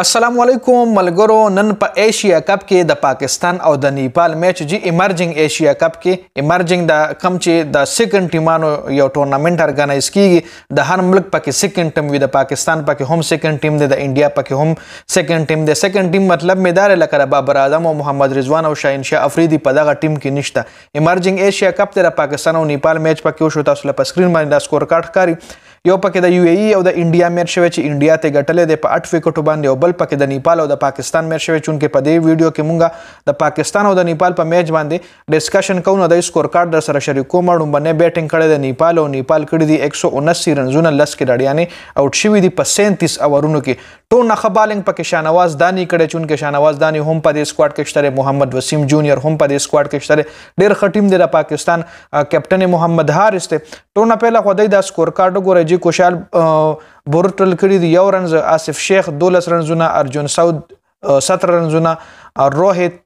السلام علیکم ملګرو نن په ایشیا کپ کې د پاکستان او د نیپال میچ جی ایمرجنګ ایشیا کپ کې ایمرجنګ د کم چې د سیکنډ ټیمانو یو ټورنمنت ارګنایز کیږي د هر ملک پکې سیکنډ ټیم وي د پاکستان پکې هم سیکنډ ټیم دی د انډیا پکې هم سیکنډ ټیم دی سیکنډ ټیم مطلب مدار لکه بابر اعظم او محمد رضوان او شاهین شاه افریدي په دغه ټیم کې نشته ایمرجنګ ایشیا کپ ته د پاکستان او نیپال میچ پکې شو تاسو په سکرین باندې د سکور کارت کاری یو پکې د یو ای او د انډیا میر شوی چې انډیا ته ګټلې د په 8 وکټو باندې او بل پکې د نیپال او د پاکستان میر شوی چې په دې ویډیو کې مونږه د پاکستان او د نیپال په میچ باندې ډیسکشن کوو د سکور کارت در سره شریکو مړو باندې بیټینګ کړي د نیپال او نیپال کړي دي 179 رنونه لس کې ډاډیانې اوټ شوی دي په 37 اورونو کې ټو نه خبالنګ پکې شانواز دانی کړي چې انکه شانواز دانی هم په دې سکواډ کې شته محمد وسیم جونیئر هم په دې سکواډ کې شته ډېر ښه ټیم دی د پاکستان کیپټن محمد حارث ته ټو نه پهلا خدای دا سکور کارت ګورې حاجی کوشال بورټل کړی دی یو رنز آصف شیخ دولس رنزونه ارجون سعود 17 رنزونه روحت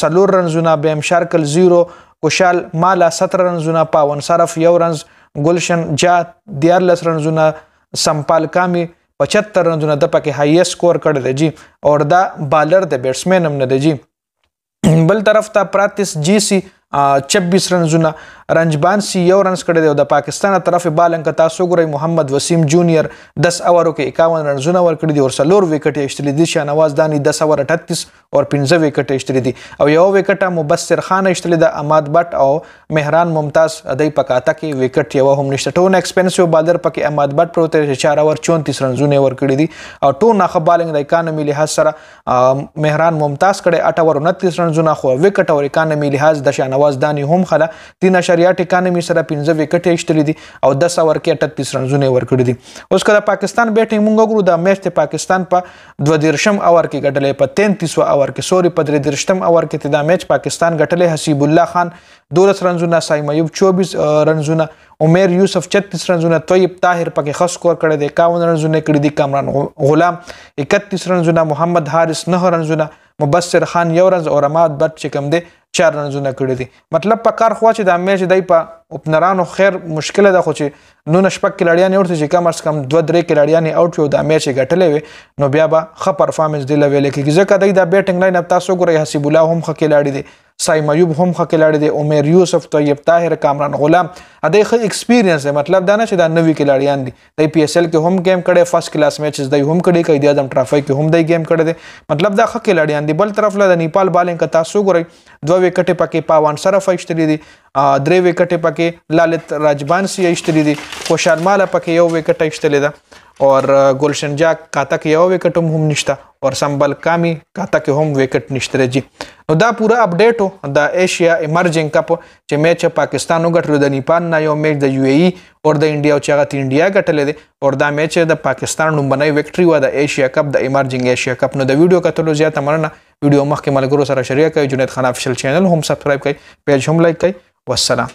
سلور رنزونه بیم شارکل 0 کوشال مالا 17 رنزونه پاون صرف یو رنز ګلشن جا 14 رنزونه سمپال کامی 75 رنونه د پکې هایست سکور کړی دی جی اور دا بالر د بیټسمن هم نه دی جی بل طرف ته پراتیس جی سی 26 رنزونه رنجبان سی یو رنز کړی دی او د پاکستان طرف بالنګ تاسو ګورئ محمد وسیم جونیئر 10 اورو کې 51 رنزونه ورکړي دي او سلور وکټ یې شتلې دي شانواز دانی 10 اور 38 او 15 وکټ یې شتلې دي او یو وکټه مبصر خان شتلې ده اماد بټ او مهران ممتاز دای پکاته کې وکټ یو هم نشته ټون ایکسپنسیو بالر پکې اماد بټ پروت یې 4 اور 34 رنزونه ورکړي دي او ټون اخ بالنګ د اکانومي لحاظ سره مهران ممتاز کړي 8 اور 29 رنزونه خو وکټ او اکانومي لحاظ د شانواز اواز دانی هم خله 3.8 اکانومي سره 15 وکټې اشتلې دي او 10 اوور کې 38 رنزونه ورکړي دي اوس کله پاکستان بیټینګ مونږ ګورو د میچ ته پاکستان په 22 اوور کې ګټلې په 33 اوور کې سوري په 33 اوور کې دا میچ پاکستان ګټلې حسیب الله خان 12 رنزونه سایم ایوب 24 رنزونه عمر یوسف 36 رنونه طیب طاهر پکې خاص کور کړی دی 51 رنونه کړی دی کامران غلام 31 رنونه محمد حارث 9 رنونه مبصر خان یو رنز او رماد بد چې کم دی چار رنزونه کړی دي مطلب په کار خو چې د امیش دای په اوپنرانو خیر مشکله ده خو چې نو نشپک کلاړیان اورته چې کم ارس کم دوه درې کلاړیان اوټ یو د امیش غټلې وي نو بیا به ښه پرفارمنس دی لوي لکه ځکه دای د بیټینګ لاین اب تاسو ګورئ حسیب الله هم ښه کلاړي دي سایم ایوب هم ښه کلاړي دي عمر یوسف طیب طاهر کامران غلام ا دې خې ایکسپیرینس دی مطلب دا نه چې دا نوې کلاړیان دي د پی ایس ایل کې هم گیم کړي فرست کلاس میچز دی هم کړي کې د ادم ټرافي کې هم دی گیم کړي دی مطلب دا خې کلاړیان دي بل طرف له د نیپال بالینګ کا تاسو ګورئ دوه وکټې پکې پاوان سره فایشتري دي درې وکټې پکې لالت راجبانسی ایشتري دي خوشحال مال پکې یو وکټ ایشتلې ده और गुलशन जा काता کې یو وکټ هم نشته اور سمبل کامی काता کې هم وکټ نشته جی نو دا پورا اپډیټ دا ایشیا ایمرجنګ کپ چې میچ پاکستان وګټلو د نیپال پاکستان نه یو میچ د یو ای اور د انډیا او چې هغه ته انډیا ګټلې ده اور دا میچ د پاکستان لومبنۍ وکټري و د ایشیا کپ د ایمرجنګ ایشیا کپ نو د ویډیو کتلو زیاته مننه ویډیو مخکې ملګرو سره شریک کړئ جنید خان افیشل چینل هم سبسکرایب کړئ پیج هم لایک کړئ والسلام